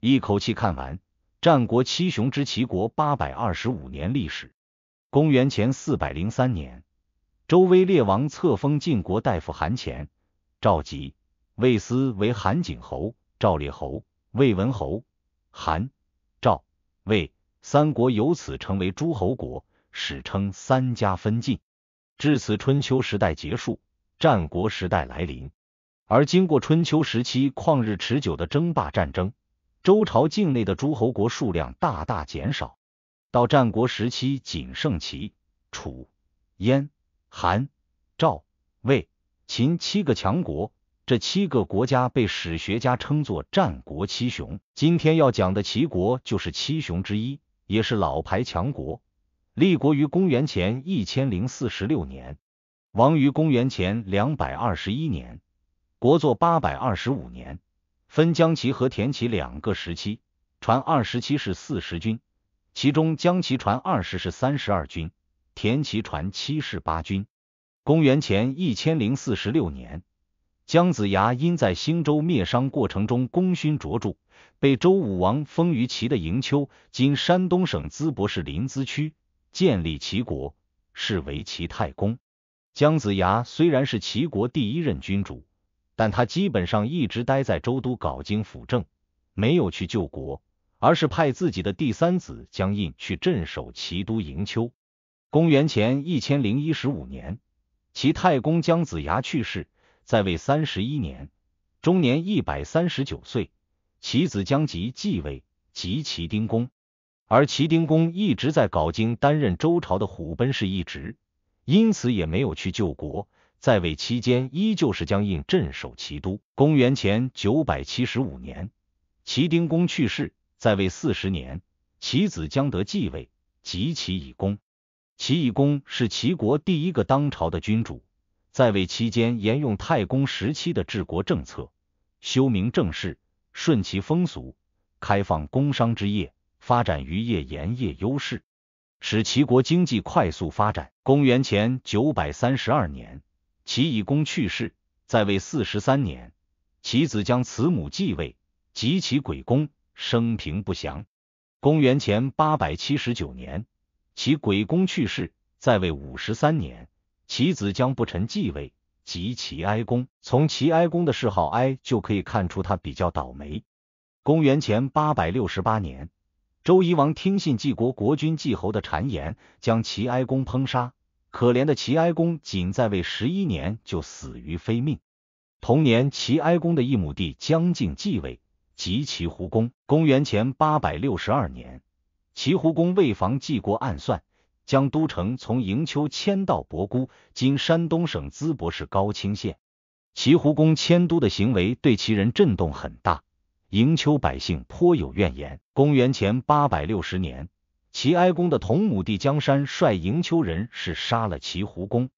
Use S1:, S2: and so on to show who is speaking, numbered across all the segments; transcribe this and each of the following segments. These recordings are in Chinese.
S1: 一口气看完《战国七雄之齐国》八百二十五年历史。公元前四百零三年，周威烈王册封晋国大夫韩虔、赵佶、魏斯为韩景侯、赵烈侯、魏文侯，韩、赵、魏三国由此成为诸侯国，史称三家分晋。至此，春秋时代结束，战国时代来临。而经过春秋时期旷日持久的争霸战争。周朝境内的诸侯国数量大大减少，到战国时期仅剩齐、楚、燕、韩、赵、魏、秦七个强国。这七个国家被史学家称作“战国七雄”。今天要讲的齐国就是七雄之一，也是老牌强国。立国于公元前一千零四十六年，亡于公元前两百二十一年，国祚八百二十五年。分姜齐和田齐两个时期，传二十七是四十军，其中姜齐传二十是三十二军，田齐传七是八军。公元前一千零四十六年，姜子牙因在兴周灭商过程中功勋卓著，被周武王封于齐的营丘（今山东省淄博市临淄区），建立齐国，是为齐太公。姜子牙虽然是齐国第一任君主。但他基本上一直待在周都镐京辅政，没有去救国，而是派自己的第三子姜印去镇守齐都营丘。公元前一千零一十五年，齐太公姜子牙去世，在位三十一年，终年一百三十九岁。其子姜吉继位，即齐丁公。而齐丁公一直在镐京担任周朝的虎贲氏一职，因此也没有去救国。在位期间依旧是将印镇守齐都。公元前九百七十五年，齐丁公去世，在位四十年，其子江德继位，即齐以公。齐以公是齐国第一个当朝的君主，在位期间沿用太公时期的治国政策，修明政事，顺其风俗，开放工商之业，发展渔业、盐业优势，使齐国经济快速发展。公元前九百三十二年。齐以公去世，在位四十三年，其子将慈母继位，及其鬼公，生平不详。公元前八百七十九年，其鬼公去世，在位五十三年，其子将不臣继位，及其哀公。从齐哀公的谥号哀就可以看出他比较倒霉。公元前八百六十八年，周夷王听信晋国国君季侯的谗言，将齐哀公烹杀。可怜的齐哀公仅在位十一年就死于非命。同年，齐哀公的一母弟姜靖继位，即齐胡公。公元前八百六十二年，齐胡公为防季国暗算，将都城从营丘迁到博姑（今山东省淄博市高青县）。齐胡公迁都的行为对齐人震动很大，营丘百姓颇有怨言。公元前八百六十年。齐哀公的同母弟江山率营丘人是杀了齐胡公，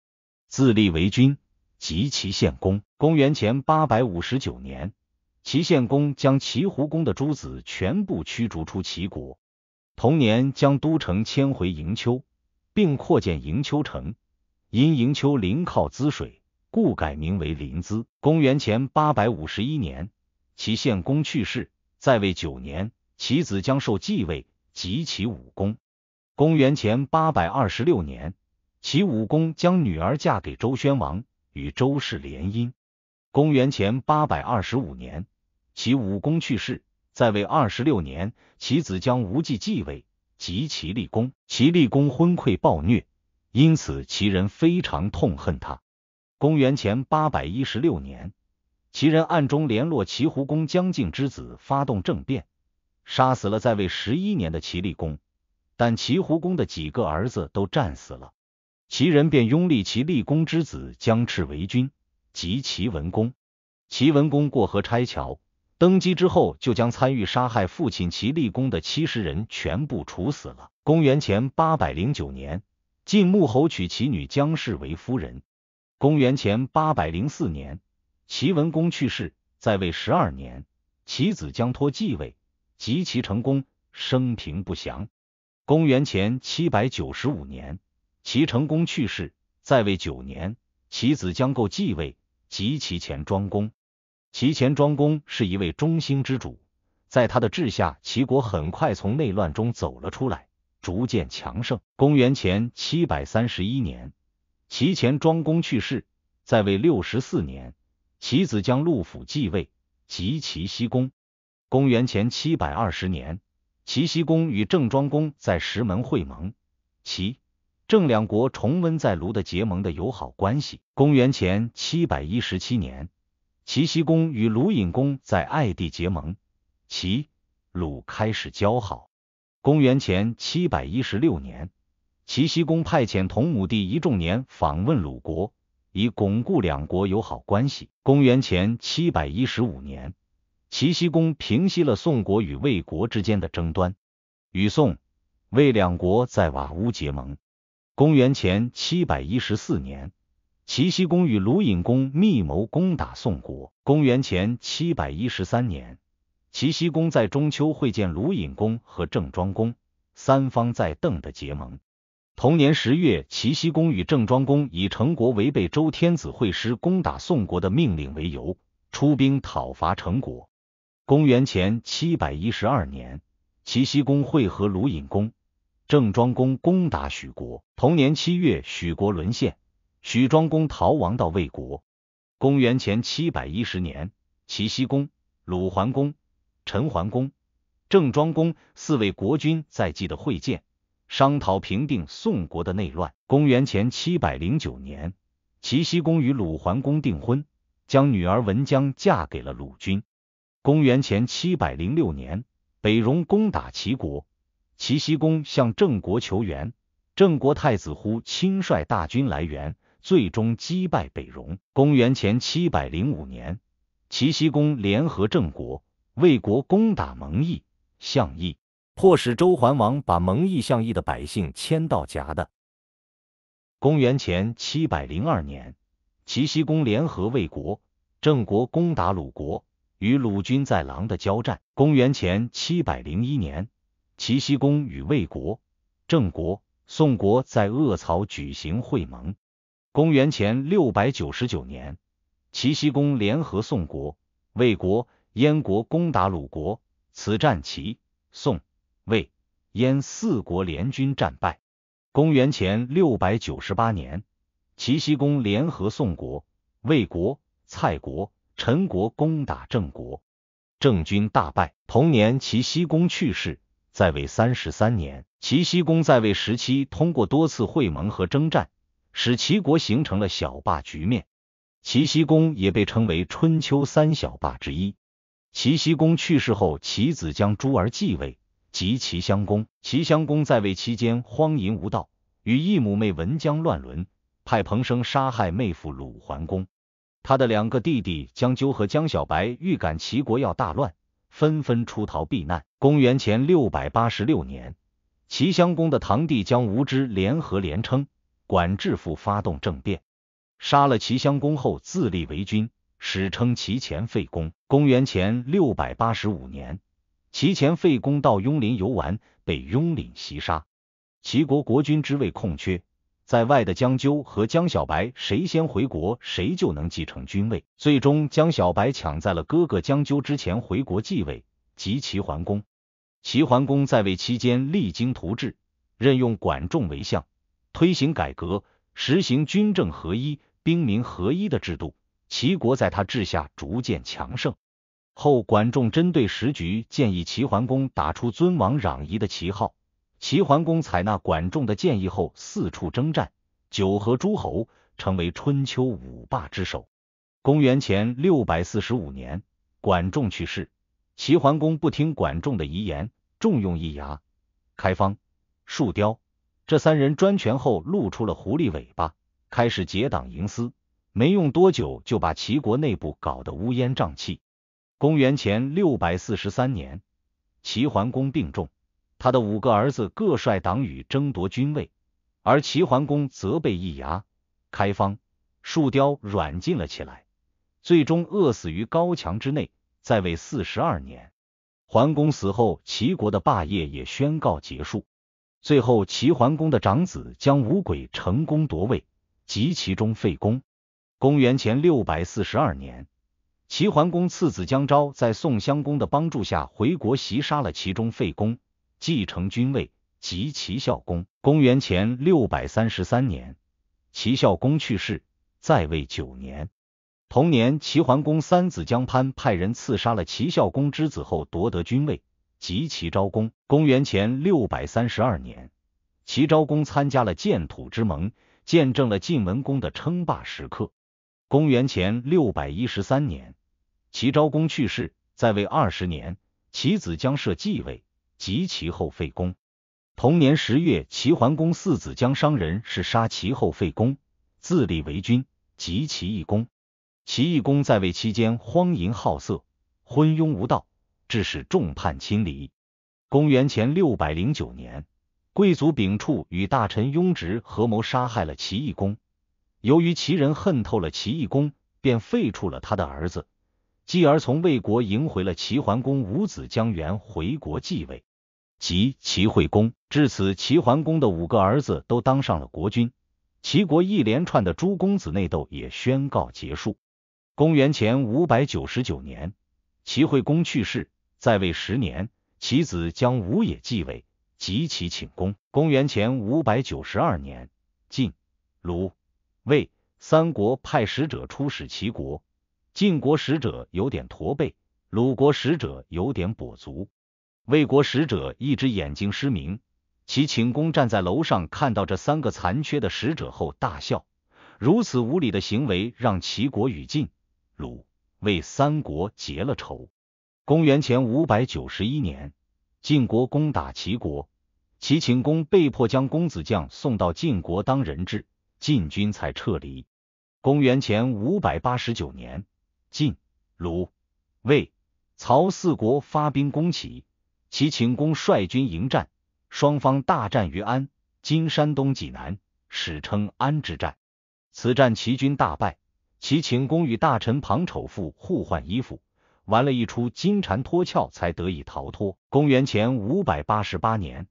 S1: 自立为君，即齐献公。公元前八百五十九年，齐献公将齐胡公的诸子全部驱逐出齐国。同年，将都城迁回营丘，并扩建营丘城。因营丘临靠滋水，故改名为临淄。公元前八百五十一年，齐献公去世，在位九年，其子将受继位。及其武功。公元前八百二十六年，其武公将女儿嫁给周宣王，与周氏联姻。公元前八百二十五年，其武公去世，在位二十六年，其子将无忌继位。及其立功，其立功昏聩暴虐，因此齐人非常痛恨他。公元前八百一十六年，齐人暗中联络齐胡公姜敬之子，发动政变。杀死了在位十一年的齐厉公，但齐胡公的几个儿子都战死了，齐人便拥立齐厉公之子姜赤为君，即齐文公。齐文公过河拆桥，登基之后就将参与杀害父亲齐厉公的七十人全部处死了。公元前八百零九年，晋穆侯娶其女姜氏为夫人。公元前八百零四年，齐文公去世，在位十二年，其子姜托继位。及其成公，生平不详。公元前七百九十五年，齐成公去世，在位九年，其子将构继位，即其前庄公。齐前庄公是一位中兴之主，在他的治下，齐国很快从内乱中走了出来，逐渐强盛。公元前七百三十一年，齐前庄公去世，在位六十四年，其子将陆府继位，即其西公。公元前七百二十年，齐僖公与郑庄公在石门会盟，齐、郑两国重温在卢的结盟的友好关系。公元前七百一十七年，齐僖公与鲁隐公在艾地结盟，齐、鲁开始交好。公元前七百一十六年，齐僖公派遣同母弟一仲年访问鲁国，以巩固两国友好关系。公元前七百一十五年。齐僖公平息了宋国与魏国之间的争端，与宋、魏两国在瓦屋结盟。公元前七百一十四年，齐僖公与鲁隐公密谋攻打宋国。公元前七百一十三年，齐僖公在中秋会见鲁隐公和郑庄公，三方在邓的结盟。同年十月，齐僖公与郑庄公以成国违背周天子会师攻打宋国的命令为由，出兵讨伐成国。公元前七百一十二年，齐僖公会合鲁隐公、郑庄公攻打许国。同年七月，许国沦陷，许庄公逃亡到魏国。公元前七百一十年，齐僖公、鲁桓公、陈桓公、郑庄公四位国君在即的会见，商讨平定宋国的内乱。公元前七百零九年，齐僖公与鲁桓公订婚，将女儿文姜嫁给了鲁君。公元前七百零六年，北戎攻打齐国，齐僖公向郑国求援，郑国太子乎亲率大军来援，最终击败北戎。公元前七百零五年，齐僖公联合郑国、魏国攻打蒙毅、项邑，迫使周桓王把蒙毅、项邑的百姓迁到夹的。公元前七百零二年，齐僖公联合魏国、郑国攻打鲁国。与鲁军在狼的交战。公元前七百零一年，齐僖公与魏国、郑国、宋国在鄂曹举行会盟。公元前六百九十九年，齐僖公联合宋国、魏国、燕国攻打鲁国，此战齐、宋、魏、燕四国联军战败。公元前六百九十八年，齐僖公联合宋国、魏国、蔡国。陈国攻打郑国，郑军大败。同年，齐僖公去世，在位三十三年。齐僖公在位时期，通过多次会盟和征战，使齐国形成了小霸局面。齐僖公也被称为春秋三小霸之一。齐僖公去世后，其子将儿继位，即齐襄公。齐襄公在位期间荒淫无道，与义母妹文姜乱伦，派彭生杀害妹夫鲁桓公。他的两个弟弟江鸠和江小白预感齐国要大乱，纷纷出逃避难。公元前六百八十六年，齐襄公的堂弟江无知联合连称、管至父发动政变，杀了齐襄公后自立为君，史称齐前废公。公元前六百八十五年，齐前废公到雍林游玩，被雍领袭杀，齐国国君之位空缺。在外的姜纠和姜小白，谁先回国，谁就能继承君位。最终，姜小白抢在了哥哥姜纠之前回国继位，即齐桓公。齐桓公在位期间励精图治，任用管仲为相，推行改革，实行军政合一、兵民合一的制度，齐国在他治下逐渐强盛。后管仲针对时局，建议齐桓公打出尊王攘夷的旗号。齐桓公采纳管仲的建议后，四处征战，九合诸侯，成为春秋五霸之首。公元前六百四十五年，管仲去世。齐桓公不听管仲的遗言，重用易牙、开方、树雕这三人专权后，露出了狐狸尾巴，开始结党营私。没用多久，就把齐国内部搞得乌烟瘴气。公元前六百四十三年，齐桓公病重。他的五个儿子各率党羽争夺君位，而齐桓公则被易牙、开方、树雕软禁了起来，最终饿死于高墙之内。在位四十二年，桓公死后，齐国的霸业也宣告结束。最后，齐桓公的长子姜五鬼成功夺位，即齐中废公。公元前六百四十二年，齐桓公次子姜昭在宋襄公的帮助下回国袭杀了齐中废公。继承君位，即齐孝公。公元前六百三十三年，齐孝公去世，在位九年。同年，齐桓公三子江潘派人刺杀了齐孝公之子后，夺得君位，即齐昭公。公元前六百三十二年，齐昭公参加了建土之盟，见证了晋文公的称霸时刻。公元前六百一十三年，齐昭公去世，在位二十年，其子姜设继位。及其后废公。同年十月，齐桓公四子将商人是杀其后废公，自立为君，及其义公。齐义公在位期间荒淫好色，昏庸无道，致使众叛亲离。公元前六百零九年，贵族秉处与大臣雍直合谋杀害了齐义公。由于齐人恨透了齐义公，便废黜了他的儿子，继而从魏国迎回了齐桓公五子将元回国继位。即齐惠公。至此，齐桓公的五个儿子都当上了国君，齐国一连串的诸公子内斗也宣告结束。公元前五百九十九年，齐惠公去世，在位十年，其子将吴也继位，即齐顷公。公元前五百九十二年，晋、鲁、魏三国派使者出使齐国，晋国使者有点驼背，鲁国使者有点跛足。魏国使者一只眼睛失明，齐景公站在楼上看到这三个残缺的使者后大笑。如此无礼的行为让齐国与晋、鲁魏三国结了仇。公元前五百九十一年，晋国攻打齐国，齐景公被迫将公子将送到晋国当人质，晋军才撤离。公元前五百八十九年，晋、鲁、魏、曹四国发兵攻齐。齐秦公率军迎战，双方大战于安（今山东济南），史称安之战。此战齐军大败，齐秦公与大臣庞丑富互换衣服，玩了一出金蝉脱壳，才得以逃脱。公元前五百八十八年，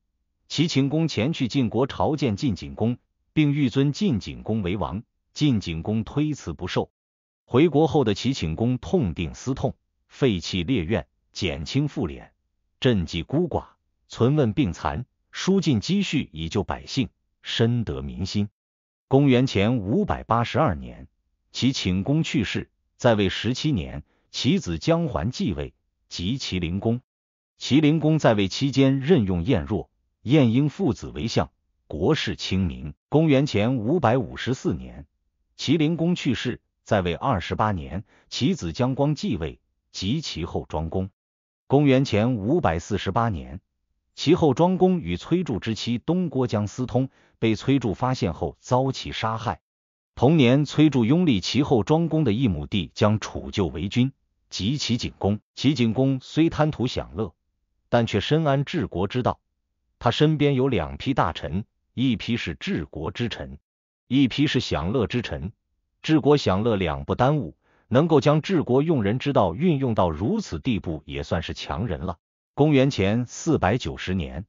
S1: 齐秦公前去晋国朝见晋景公，并欲尊晋景公为王，晋景公推辞不受。回国后的齐景公痛定思痛，废弃列院，减轻赋敛。赈济孤寡，存问病残，输尽积蓄以救百姓，深得民心。公元前五百八十二年，其寝公去世，在位十七年，其子姜桓继位，即齐灵公。齐灵公在位期间，任用晏若、晏婴父子为相，国事清明。公元前五百五十四年，齐灵公去世，在位二十八年，其子姜光继位，即齐后庄公。公元前五百四十八年，齐后庄公与崔杼之妻东郭姜私通，被崔杼发现后遭其杀害。同年，崔杼拥立齐后庄公的一亩地，将楚旧为君，即齐景公。齐景公虽贪图享乐，但却深谙治国之道。他身边有两批大臣，一批是治国之臣，一批是享乐之臣，治国享乐两不耽误。能够将治国用人之道运用到如此地步，也算是强人了。公元前四百九十年，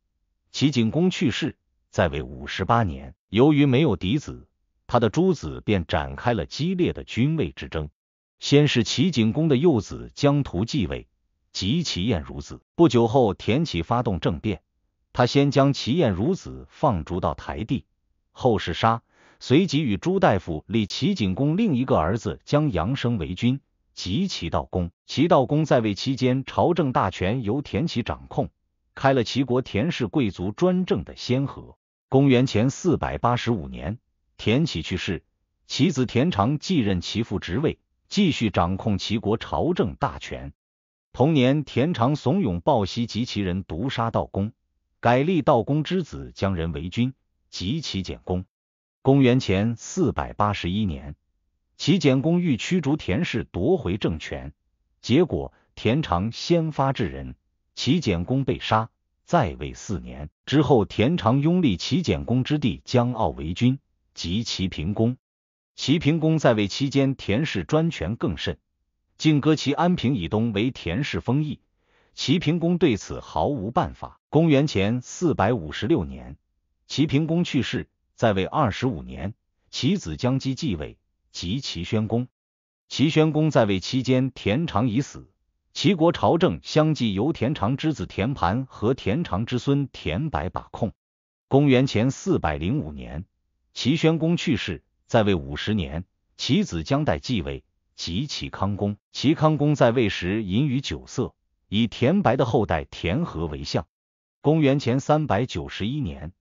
S1: 齐景公去世，在位五十八年。由于没有嫡子，他的诸子便展开了激烈的君位之争。先是齐景公的幼子姜涂继位，即齐晏如子。不久后，田启发动政变，他先将齐晏如子放逐到台地，后是杀。随即与朱大夫立齐景公另一个儿子将杨生为君，即齐道公。齐道公在位期间，朝政大权由田齐掌控，开了齐国田氏贵族专政的先河。公元前四百八十五年，田齐去世，其子田常继任其父职位，继续掌控齐国朝政大权。同年，田常怂恿鲍息及其人毒杀道公，改立道公之子将人为君，即齐简公。公元前四百八十一年，齐简公欲驱逐田氏夺回政权，结果田常先发制人，齐简公被杀，在位四年之后，田常拥立齐简公之弟姜傲为君，即齐平公。齐平公在位期间，田氏专权更甚，竟割齐安平以东为田氏封邑。齐平公对此毫无办法。公元前四百五十六年，齐平公去世。在位二十五年，其子姜姬继位，即齐宣公。齐宣公在位期间，田常已死，齐国朝政相继由田常之子田盘和田常之孙田白把控。公元前四百零五年，齐宣公去世，在位五十年，其子姜代继位，即齐康公。齐康公在位时淫于酒色，以田白的后代田和为相。公元前三百九十一年。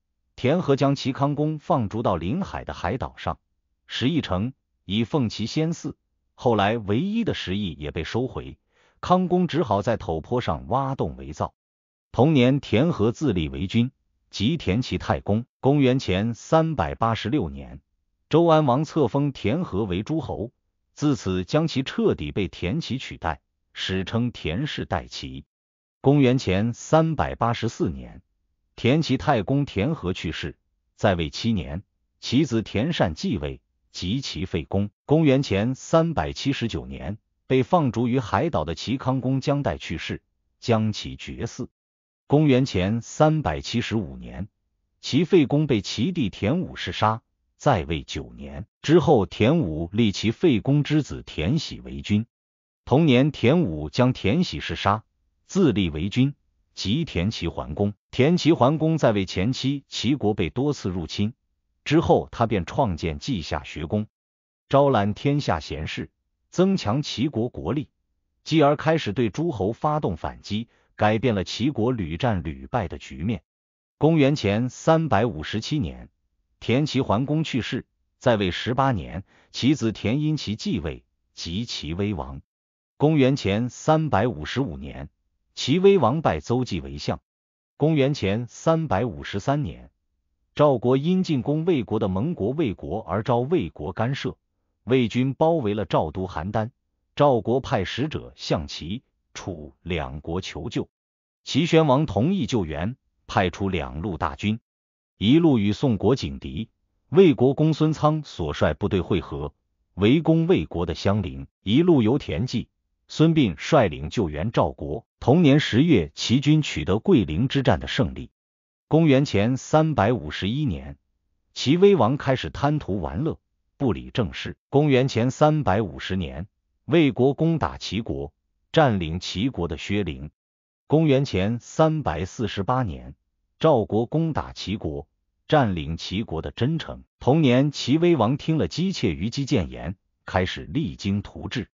S1: 田和将齐康公放逐到临海的海岛上，石邑城以奉其先祀。后来，唯一的石邑也被收回，康公只好在陡坡上挖洞为灶。同年，田和自立为君，即田齐太公。公元前三百八十六年，周安王册封田和为诸侯，自此将其彻底被田齐取代，史称田氏代齐。公元前三百八十四年。田齐太公田和去世，在位七年，其子田善继位，即其废公。公元前三百七十九年，被放逐于海岛的齐康公姜代去世，将其绝嗣。公元前三百七十五年，齐废公被齐帝田武弑杀，在位九年之后，田武立其废公之子田喜为君。同年，田武将田喜弑杀，自立为君。即田齐桓公。田齐桓公在位前期，齐国被多次入侵，之后他便创建稷下学宫，招揽天下贤士，增强齐国国力，继而开始对诸侯发动反击，改变了齐国屡战屡败的局面。公元前三百五十七年，田齐桓公去世，在位十八年，其子田因齐继位，即齐威王。公元前三百五十五年。齐威王拜邹忌为相。公元前三百五十三年，赵国因进攻魏国的盟国魏国而招魏国干涉，魏军包围了赵都邯郸。赵国派使者向齐、楚两国求救。齐宣王同意救援，派出两路大军，一路与宋国警敌，魏国公孙仓所率部队会合，围攻魏国的襄陵；一路由田忌、孙膑率领救援赵国。同年十月，齐军取得桂陵之战的胜利。公元前三百五十一年，齐威王开始贪图玩乐，不理政事。公元前三百五十年，魏国攻打齐国，占领齐国的薛陵。公元前三百四十八年，赵国攻打齐国，占领齐国的真城。同年，齐威王听了姬妾虞姬谏言，开始励精图治。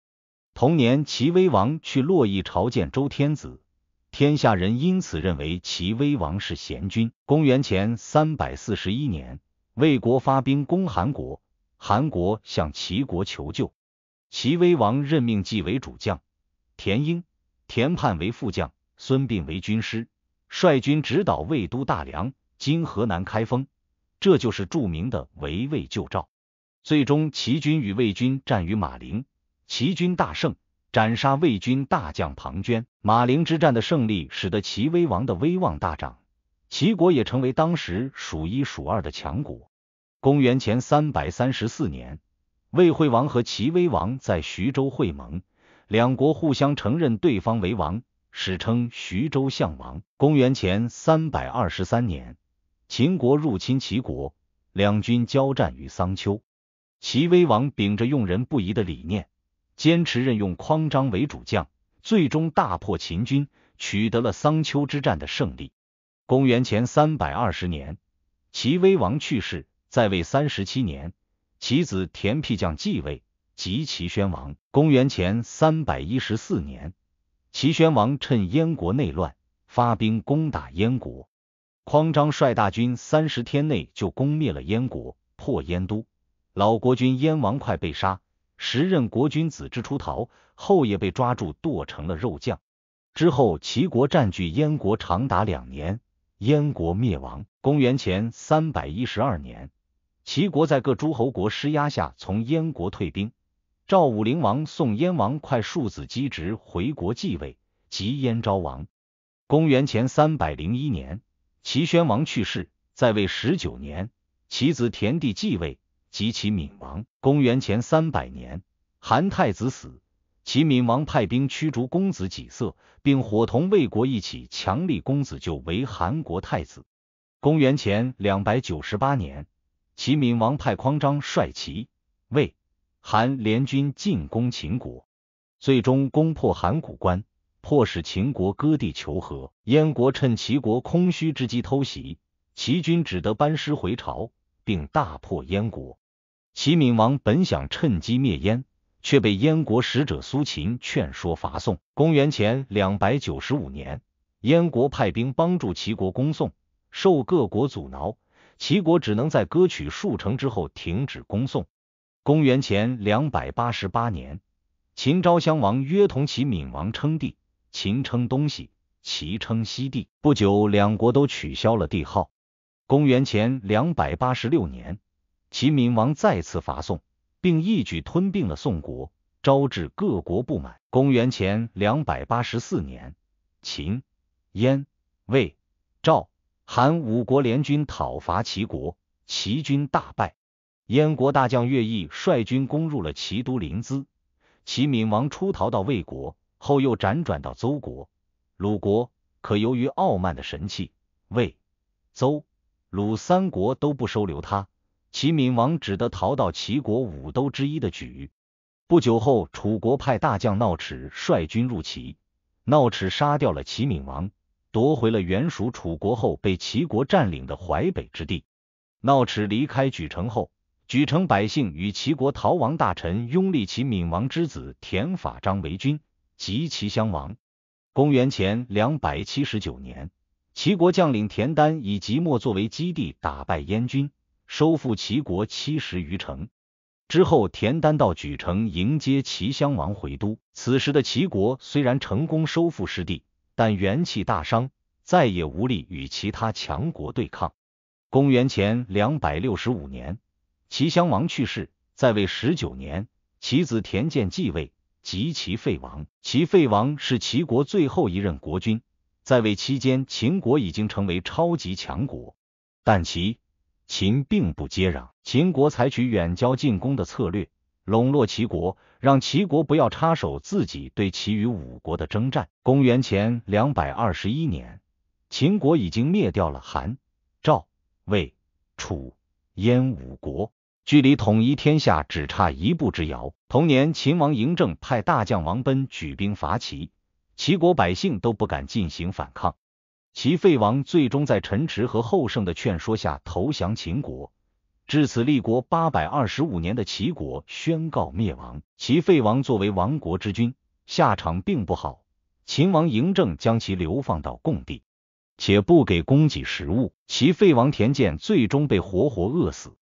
S1: 同年，齐威王去洛邑朝见周天子，天下人因此认为齐威王是贤君。公元前三百四十一年，魏国发兵攻韩国，韩国向齐国求救，齐威王任命纪为主将，田婴、田盼为副将，孙膑为军师，率军直捣魏都大梁（今河南开封），这就是著名的围魏救赵。最终，齐军与魏军战于马陵。齐军大胜，斩杀魏军大将庞涓。马陵之战的胜利，使得齐威王的威望大涨，齐国也成为当时数一数二的强国。公元前三百三十四年，魏惠王和齐威王在徐州会盟，两国互相承认对方为王，史称徐州相王。公元前三百二十三年，秦国入侵齐国，两军交战于桑丘。齐威王秉着用人不疑的理念。坚持任用匡章为主将，最终大破秦军，取得了桑丘之战的胜利。公元前三百二十年，齐威王去世，在位三十七年，其子田辟将继位，即齐宣王。公元前三百一十四年，齐宣王趁燕国内乱，发兵攻打燕国。匡章率大军三十天内就攻灭了燕国，破燕都，老国君燕王快被杀。时任国君子之出逃后也被抓住，剁成了肉酱。之后齐国占据燕国长达两年，燕国灭亡。公元前三百一十二年，齐国在各诸侯国施压下从燕国退兵。赵武灵王送燕王快庶子姬直回国继位，即燕昭王。公元前三百零一年，齐宣王去世，在位十九年，其子田地继位。及其闵王，公元前三百年，韩太子死，齐闵王派兵驱逐公子己色，并伙同魏国一起强力公子就为韩国太子。公元前两百九十八年，齐闵王派匡章率齐、魏、韩联军进攻秦国，最终攻破函谷关，迫使秦国割地求和。燕国趁齐国空虚之机偷袭，齐军只得班师回朝，并大破燕国。齐闵王本想趁机灭燕，却被燕国使者苏秦劝说伐宋。公元前两百九十五年，燕国派兵帮助齐国攻宋，受各国阻挠，齐国只能在割取数城之后停止攻宋。公元前两百八十八年，秦昭襄王约同齐闵王称帝，秦称东西，齐称西帝。不久，两国都取消了帝号。公元前两百八十六年。齐闵王再次伐宋，并一举吞并了宋国，招致各国不满。公元前两百八十四年，秦、燕、魏、赵、韩五国联军讨伐齐国，齐军大败。燕国大将乐毅率军攻入了齐都临淄，齐闵王出逃到魏国，后又辗转到邹国、鲁国，可由于傲慢的神气，魏、邹、鲁三国都不收留他。齐闵王只得逃到齐国五都之一的莒。不久后，楚国派大将闹齿率军入齐，闹齿杀掉了齐闵王，夺回了原属楚国后被齐国占领的淮北之地。闹齿离开莒城后，莒城百姓与齐国逃亡大臣拥立齐闵王之子田法章为君，即齐襄王。公元前两百七十九年，齐国将领田单以即墨作为基地，打败燕军。收复齐国七十余城之后，田单到莒城迎接齐襄王回都。此时的齐国虽然成功收复失地，但元气大伤，再也无力与其他强国对抗。公元前两百六十五年，齐襄王去世，在位十九年，其子田建继位，即齐废王。齐废王是齐国最后一任国君，在位期间，秦国已经成为超级强国，但其。秦并不接壤，秦国采取远交近攻的策略，笼络齐国，让齐国不要插手自己对其余五国的征战。公元前两百二十一年，秦国已经灭掉了韩、赵、魏、楚、燕五国，距离统一天下只差一步之遥。同年，秦王嬴政派大将王奔举兵伐齐，齐国百姓都不敢进行反抗。齐废王最终在陈池和后胜的劝说下投降秦国，至此立国八百二十五年的齐国宣告灭亡。齐废王作为亡国之君，下场并不好，秦王嬴政将其流放到贡地，且不给供给食物，齐废王田健最终被活活饿死。